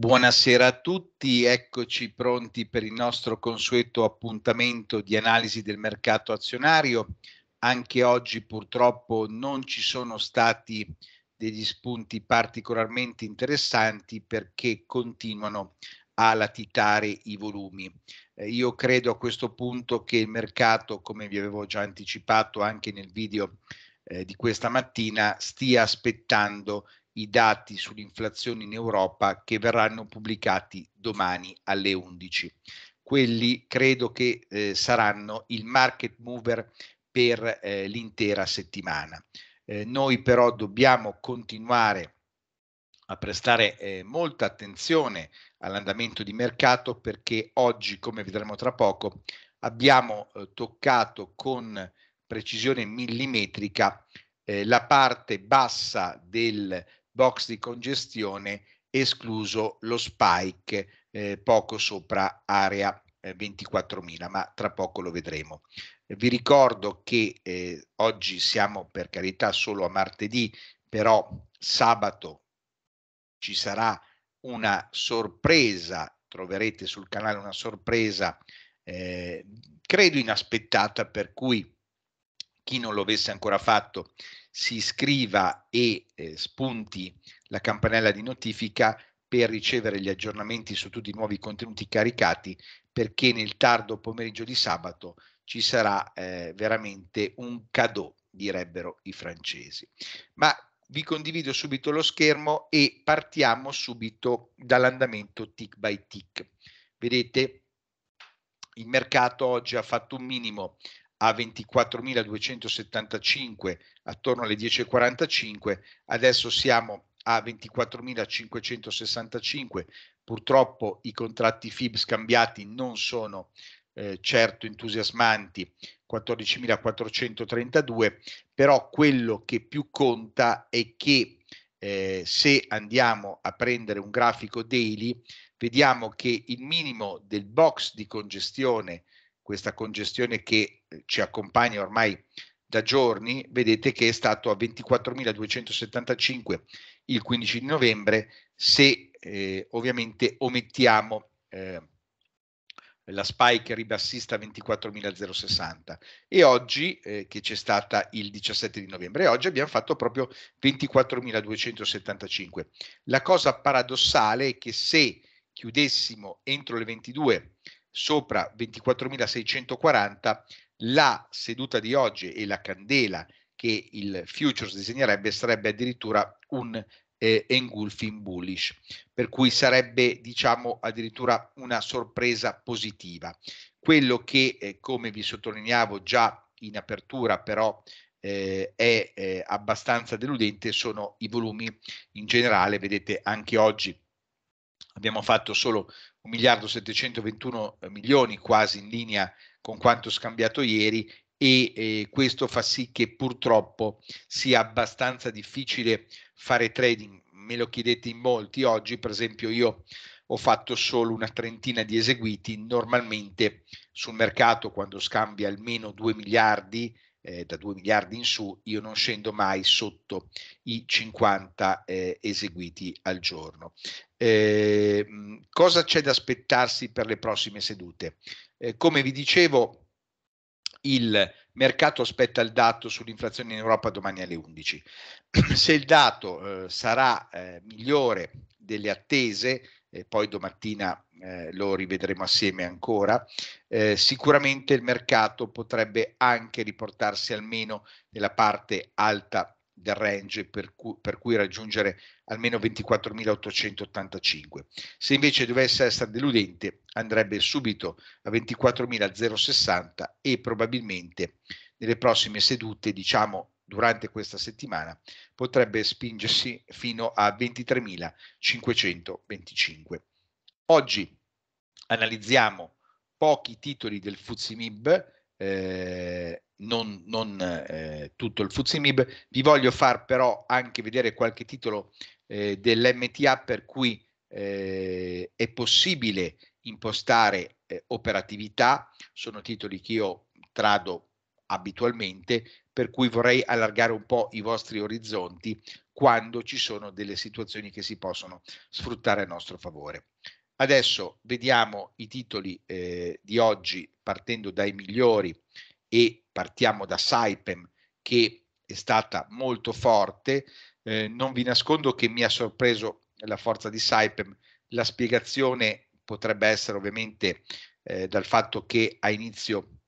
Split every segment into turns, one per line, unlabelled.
Buonasera a tutti, eccoci pronti per il nostro consueto appuntamento di analisi del mercato azionario. Anche oggi purtroppo non ci sono stati degli spunti particolarmente interessanti perché continuano a latitare i volumi. Eh, io credo a questo punto che il mercato, come vi avevo già anticipato anche nel video eh, di questa mattina, stia aspettando i dati sull'inflazione in Europa che verranno pubblicati domani alle 11. Quelli credo che eh, saranno il market mover per eh, l'intera settimana. Eh, noi però dobbiamo continuare a prestare eh, molta attenzione all'andamento di mercato perché oggi, come vedremo tra poco, abbiamo eh, toccato con precisione millimetrica eh, la parte bassa del box di congestione, escluso lo spike eh, poco sopra area 24.000, eh, ma tra poco lo vedremo. Vi ricordo che eh, oggi siamo per carità solo a martedì, però sabato ci sarà una sorpresa, troverete sul canale una sorpresa, eh, credo inaspettata, per cui chi non lo avesse ancora fatto si iscriva e eh, spunti la campanella di notifica per ricevere gli aggiornamenti su tutti i nuovi contenuti caricati perché nel tardo pomeriggio di sabato ci sarà eh, veramente un cadeau, direbbero i francesi. Ma vi condivido subito lo schermo e partiamo subito dall'andamento tick by tick. Vedete, il mercato oggi ha fatto un minimo a 24.275 attorno alle 10.45, adesso siamo a 24.565, purtroppo i contratti FIB scambiati non sono eh, certo entusiasmanti, 14.432, però quello che più conta è che eh, se andiamo a prendere un grafico daily, vediamo che il minimo del box di congestione questa congestione che eh, ci accompagna ormai da giorni, vedete che è stato a 24.275 il 15 di novembre, se eh, ovviamente omettiamo eh, la spike ribassista 24.060 e oggi eh, che c'è stata il 17 di novembre e oggi abbiamo fatto proprio 24.275. La cosa paradossale è che se chiudessimo entro le 22 sopra 24.640, la seduta di oggi e la candela che il futures disegnerebbe sarebbe addirittura un eh, engulfing bullish, per cui sarebbe diciamo addirittura una sorpresa positiva. Quello che, eh, come vi sottolineavo già in apertura, però eh, è eh, abbastanza deludente sono i volumi in generale, vedete anche oggi abbiamo fatto solo 1 miliardo 721 eh, milioni, quasi in linea con quanto scambiato ieri e eh, questo fa sì che purtroppo sia abbastanza difficile fare trading. Me lo chiedete in molti oggi, per esempio io ho fatto solo una trentina di eseguiti, normalmente sul mercato quando scambia almeno 2 miliardi eh, da 2 miliardi in su, io non scendo mai sotto i 50 eh, eseguiti al giorno. Eh, cosa c'è da aspettarsi per le prossime sedute? Eh, come vi dicevo, il mercato aspetta il dato sull'inflazione in Europa domani alle 11. Se il dato eh, sarà eh, migliore delle attese, poi domattina eh, lo rivedremo assieme ancora, eh, sicuramente il mercato potrebbe anche riportarsi almeno nella parte alta del range per cui, per cui raggiungere almeno 24.885. Se invece dovesse essere deludente andrebbe subito a 24.060 e probabilmente nelle prossime sedute, diciamo durante questa settimana, potrebbe spingersi fino a 23.525. Oggi analizziamo pochi titoli del Fuzimib, eh, non, non eh, tutto il Fuzimib. Vi voglio far però anche vedere qualche titolo eh, dell'MTA per cui eh, è possibile impostare eh, operatività. Sono titoli che io trado abitualmente, per cui vorrei allargare un po' i vostri orizzonti quando ci sono delle situazioni che si possono sfruttare a nostro favore. Adesso vediamo i titoli eh, di oggi partendo dai migliori e partiamo da Saipem che è stata molto forte. Eh, non vi nascondo che mi ha sorpreso la forza di Saipem. La spiegazione potrebbe essere ovviamente eh, dal fatto che a inizio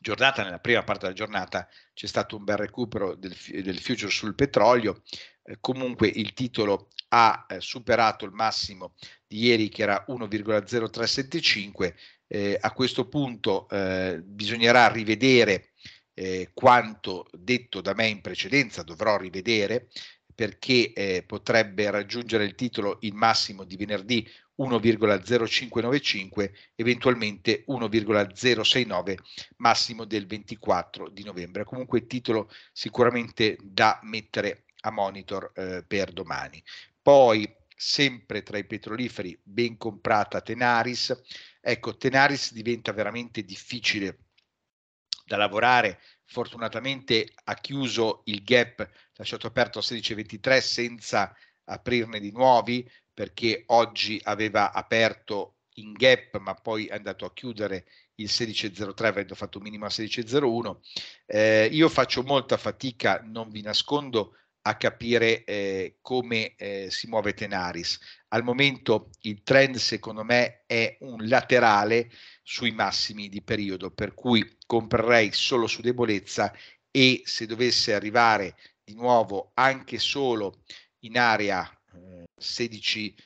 giornata, nella prima parte della giornata, c'è stato un bel recupero del, del future sul petrolio. Eh, comunque il titolo ha eh, superato il massimo di ieri che era 1,0375, eh, a questo punto eh, bisognerà rivedere eh, quanto detto da me in precedenza, dovrò rivedere perché eh, potrebbe raggiungere il titolo il massimo di venerdì 1,0595, eventualmente 1,069 massimo del 24 di novembre. Comunque titolo sicuramente da mettere a monitor eh, per domani. Poi, sempre tra i petroliferi, ben comprata Tenaris. Ecco, Tenaris diventa veramente difficile da lavorare. Fortunatamente ha chiuso il gap lasciato aperto a 16,23 senza aprirne di nuovi perché oggi aveva aperto in gap ma poi è andato a chiudere il 16.03 avendo fatto un minimo a 16.01 eh, io faccio molta fatica non vi nascondo a capire eh, come eh, si muove Tenaris. Al momento il trend secondo me è un laterale sui massimi di periodo, per cui comprerei solo su debolezza e se dovesse arrivare di nuovo anche solo in area eh, 16,77,5,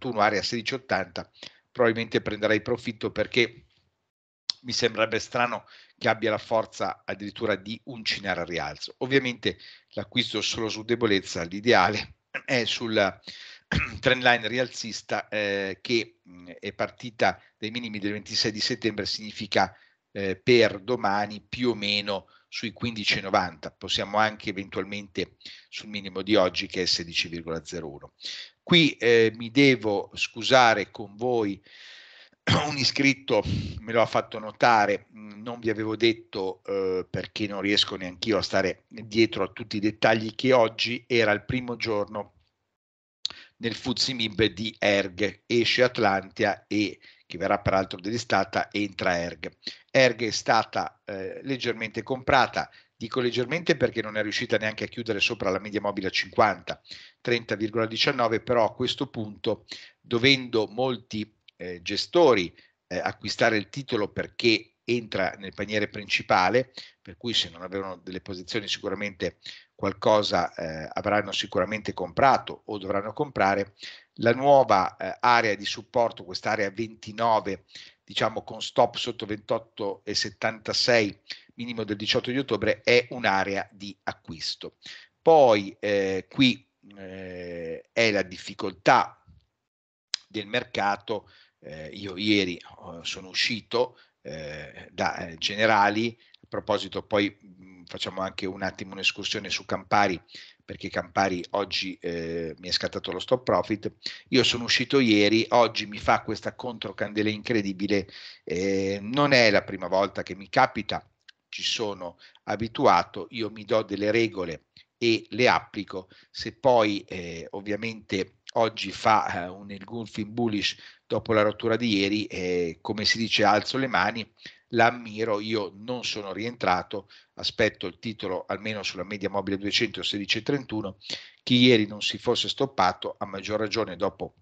16,81, area 16,80, probabilmente prenderei profitto perché mi sembrerebbe strano che abbia la forza addirittura di uncinare al rialzo. Ovviamente l'acquisto solo su debolezza, l'ideale è sul trend line rialzista eh, che mm, è partita dai minimi del 26 di settembre, significa eh, per domani più o meno sui 15,90, possiamo anche eventualmente sul minimo di oggi che è 16,01. Qui eh, mi devo scusare con voi un iscritto me lo ha fatto notare, non vi avevo detto eh, perché non riesco neanch'io a stare dietro a tutti i dettagli che oggi era il primo giorno nel Fuzimib di ERG, esce Atlantia e che verrà peraltro dell'estate, entra ERG. ERG è stata eh, leggermente comprata, dico leggermente perché non è riuscita neanche a chiudere sopra la media mobile a 50, 30,19, però a questo punto dovendo molti eh, gestori eh, acquistare il titolo perché entra nel paniere principale, per cui se non avevano delle posizioni sicuramente qualcosa eh, avranno sicuramente comprato o dovranno comprare. La nuova eh, area di supporto, quest'area 29, diciamo con stop sotto 28,76, minimo del 18 di ottobre, è un'area di acquisto. Poi eh, qui eh, è la difficoltà del mercato eh, io ieri oh, sono uscito eh, da eh, Generali, a proposito poi mh, mm, facciamo anche un attimo un'escursione su Campari, perché Campari oggi eh, mi è scattato lo stop profit, io sono uscito ieri, oggi mi fa questa controcandela incredibile, eh, non è la prima volta che mi capita, ci sono abituato, io mi do delle regole e le applico, se poi eh, ovviamente oggi fa eh, un engulfing bullish dopo la rottura di ieri e come si dice alzo le mani, l'ammiro, io non sono rientrato, aspetto il titolo almeno sulla media mobile 216,31, chi ieri non si fosse stoppato a maggior ragione dopo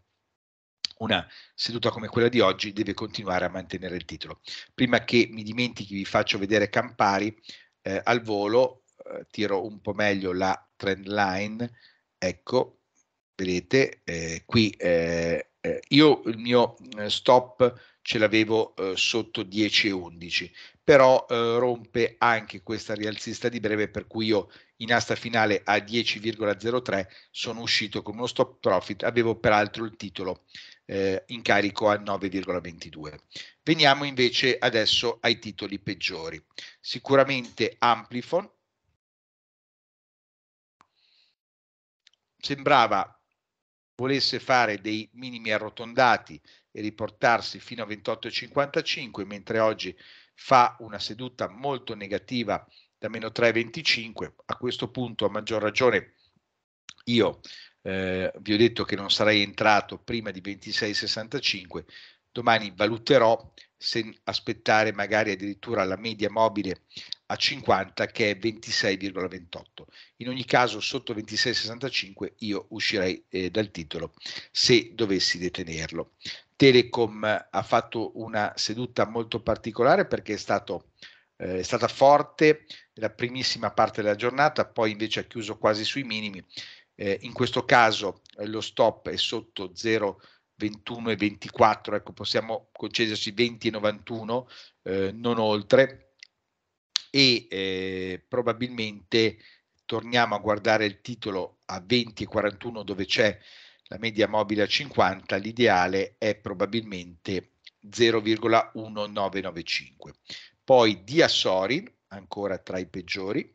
una seduta come quella di oggi deve continuare a mantenere il titolo. Prima che mi dimentichi vi faccio vedere Campari eh, al volo, eh, tiro un po' meglio la trend line, ecco vedete eh, qui eh, eh, io il mio eh, stop ce l'avevo eh, sotto 10 e 11 però rompe anche questa rialzista di breve per cui io in asta finale a 10,03 sono uscito con uno stop profit avevo peraltro il titolo in carico a 9,22 veniamo invece adesso ai titoli peggiori sicuramente Amplifon sembrava volesse fare dei minimi arrotondati e riportarsi fino a 28,55, mentre oggi fa una seduta molto negativa da meno 3,25, a questo punto a maggior ragione io eh, vi ho detto che non sarei entrato prima di 26,65, domani valuterò se aspettare magari addirittura la media mobile a 50 che è 26,28. In ogni caso sotto 26,65 io uscirei eh, dal titolo se dovessi detenerlo. Telecom ha fatto una seduta molto particolare perché è, stato, eh, è stata forte la primissima parte della giornata, poi invece ha chiuso quasi sui minimi. Eh, in questo caso eh, lo stop è sotto 0,5 21 e 24, ecco, possiamo concedersi 20 e 91, eh, non oltre, e eh, probabilmente torniamo a guardare il titolo a 20 e 41 dove c'è la media mobile a 50, l'ideale è probabilmente 0,1995. Poi Diasorin, ancora tra i peggiori,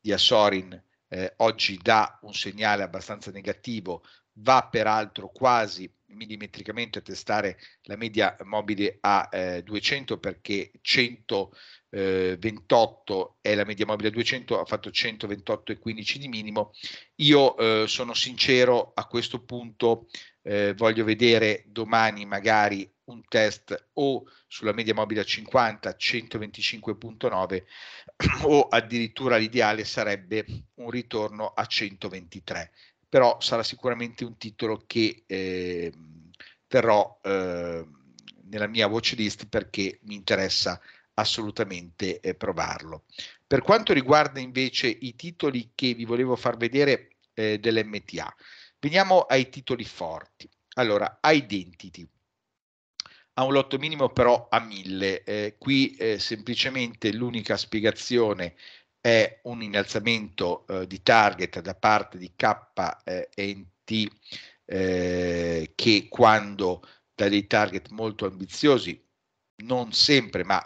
Diasorin eh, oggi dà un segnale abbastanza negativo, va peraltro quasi millimetricamente a testare la media mobile a eh, 200 perché 128 eh, è la media mobile a 200, ha fatto 128 e 15 di minimo. Io eh, sono sincero, a questo punto eh, voglio vedere domani magari un test o sulla media mobile a 50, 125.9 o addirittura l'ideale sarebbe un ritorno a 123 però sarà sicuramente un titolo che eh, terrò eh, nella mia watch list perché mi interessa assolutamente eh, provarlo. Per quanto riguarda invece i titoli che vi volevo far vedere eh, dell'MTA, veniamo ai titoli forti. Allora, Identity ha un lotto minimo però a 1000, eh, qui eh, semplicemente l'unica spiegazione è un innalzamento eh, di target da parte di KNT eh, eh, che quando dà dei target molto ambiziosi, non sempre, ma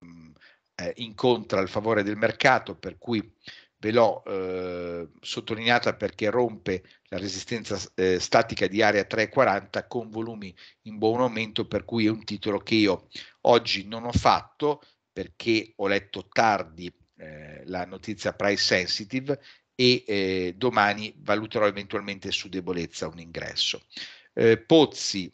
mh, mm, eh, incontra il favore del mercato, per cui ve l'ho eh, sottolineata perché rompe la resistenza eh, statica di area 340 con volumi in buon aumento, per cui è un titolo che io oggi non ho fatto perché ho letto tardi eh, la notizia price sensitive e eh, domani valuterò eventualmente su debolezza un ingresso. Eh, Pozzi,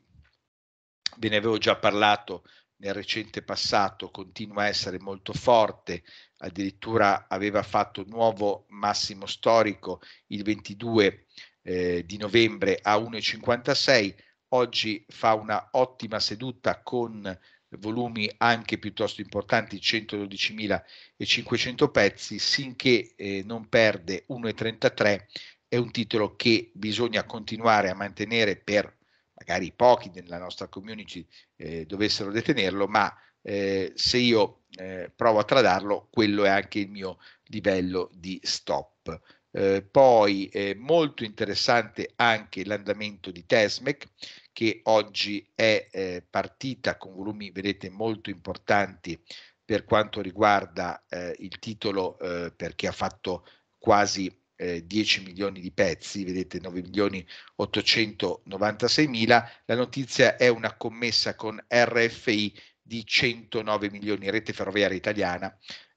ve ne avevo già parlato nel recente passato, continua a essere molto forte, addirittura aveva fatto nuovo massimo storico il 22 eh, di novembre a 1,56, oggi fa una ottima seduta con volumi anche piuttosto importanti, 112.500 pezzi, sinché eh, non perde 1,33, è un titolo che bisogna continuare a mantenere per magari pochi nella nostra community eh, dovessero detenerlo, ma eh, se io eh, provo a tradarlo, quello è anche il mio livello di stop. Eh, poi eh, molto interessante anche l'andamento di Tesmec che oggi è eh, partita con volumi, vedete, molto importanti per quanto riguarda eh, il titolo eh, perché ha fatto quasi 10 eh, milioni di pezzi, vedete 9 milioni 896 mila. La notizia è una commessa con RFI di 109 milioni, rete ferroviaria italiana,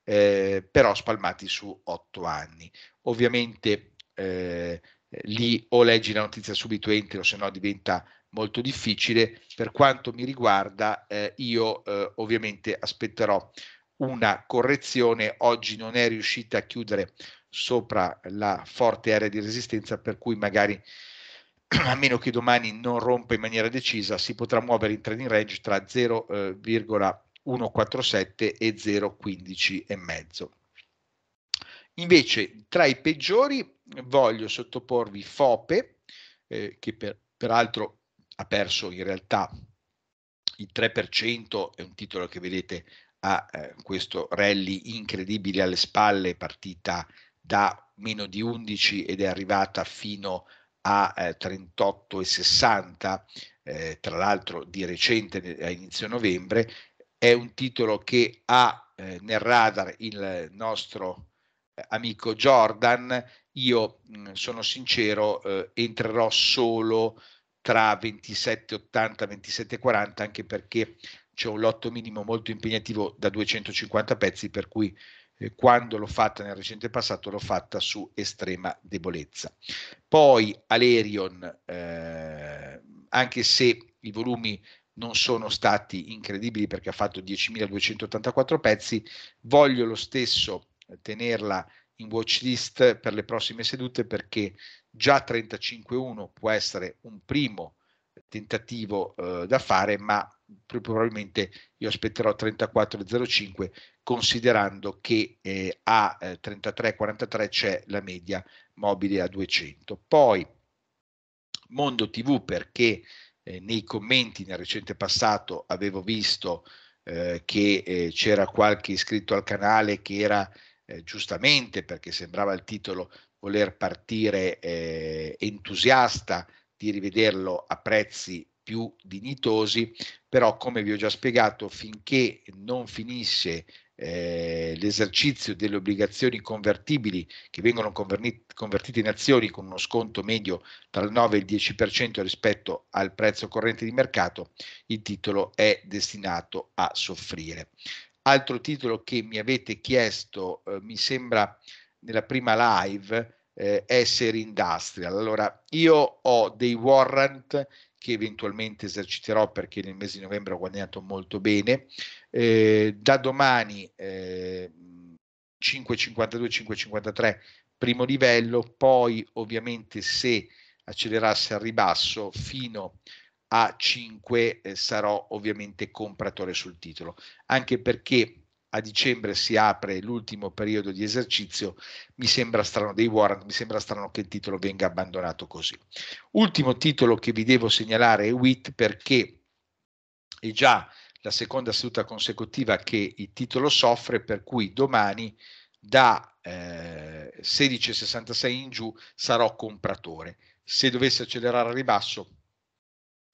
eh, però spalmati su otto anni. Ovviamente eh, lì o leggi la notizia subito entro, se no diventa molto difficile. Per quanto mi riguarda, eh, io eh, ovviamente aspetterò una correzione. Oggi non è riuscita a chiudere sopra la forte area di resistenza, per cui magari a meno che domani non rompa in maniera decisa, si potrà muovere in trading range tra 0,1 147 e 015 e mezzo. Invece tra i peggiori voglio sottoporvi Fope, eh, che per, peraltro ha perso in realtà il 3%, è un titolo che vedete ha eh, questo rally incredibile alle spalle, partita da meno di 11 ed è arrivata fino a eh, 38,60, eh, tra l'altro di recente eh, a inizio novembre, è un titolo che ha eh, nel radar il nostro eh, amico Jordan. Io mh, mm, sono sincero, eh, entrerò solo tra 27,80 e 27,40 anche perché c'è un lotto minimo molto impegnativo da 250 pezzi per cui eh, quando l'ho fatta nel recente passato l'ho fatta su estrema debolezza. Poi Alerion, eh, anche se i volumi non sono stati incredibili perché ha fatto 10.284 pezzi, voglio lo stesso eh, tenerla in watchlist per le prossime sedute perché già 35.1 può essere un primo tentativo eh, da fare, ma probabilmente io aspetterò 34.05 considerando che eh, a eh, 33.43 c'è la media mobile a 200. Poi Mondo TV perché eh, nei commenti nel recente passato avevo visto eh, che eh, c'era qualche iscritto al canale che era eh, giustamente, perché sembrava il titolo, voler partire eh, entusiasta di rivederlo a prezzi più dignitosi, però come vi ho già spiegato, finché non finisce eh, l'esercizio delle obbligazioni convertibili che vengono convertite in azioni con uno sconto medio tra il 9 e il 10% rispetto al prezzo corrente di mercato, il titolo è destinato a soffrire. Altro titolo che mi avete chiesto, eh, mi sembra nella prima live, eh, è industrial. Allora, io ho dei warrant che eventualmente eserciterò perché nel mese di novembre ho guadagnato molto bene eh, da domani eh, 5,52-5,53 primo livello, poi ovviamente se accelerasse al ribasso fino a 5 eh, sarò ovviamente compratore sul titolo, anche perché a dicembre si apre l'ultimo periodo di esercizio, mi sembra strano dei warrant, mi sembra strano che il titolo venga abbandonato così. Ultimo titolo che vi devo segnalare è WIT perché è già la seconda seduta consecutiva che il titolo soffre, per cui domani da eh, 16,66 in giù sarò compratore. Se dovesse accelerare al ribasso,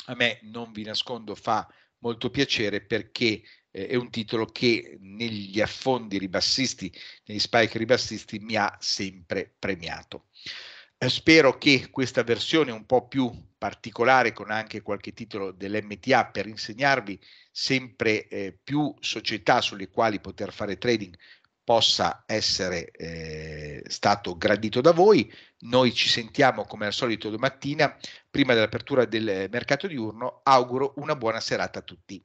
a me non vi nascondo fa molto piacere perché eh, è un titolo che negli affondi ribassisti, negli spike ribassisti mi ha sempre premiato. Eh, spero che questa versione un po' più particolare con anche qualche titolo dell'MTA per insegnarvi sempre eh, più società sulle quali poter fare trading possa essere eh, stato gradito da voi. Noi ci sentiamo come al solito domattina, prima dell'apertura del mercato diurno. Auguro una buona serata a tutti.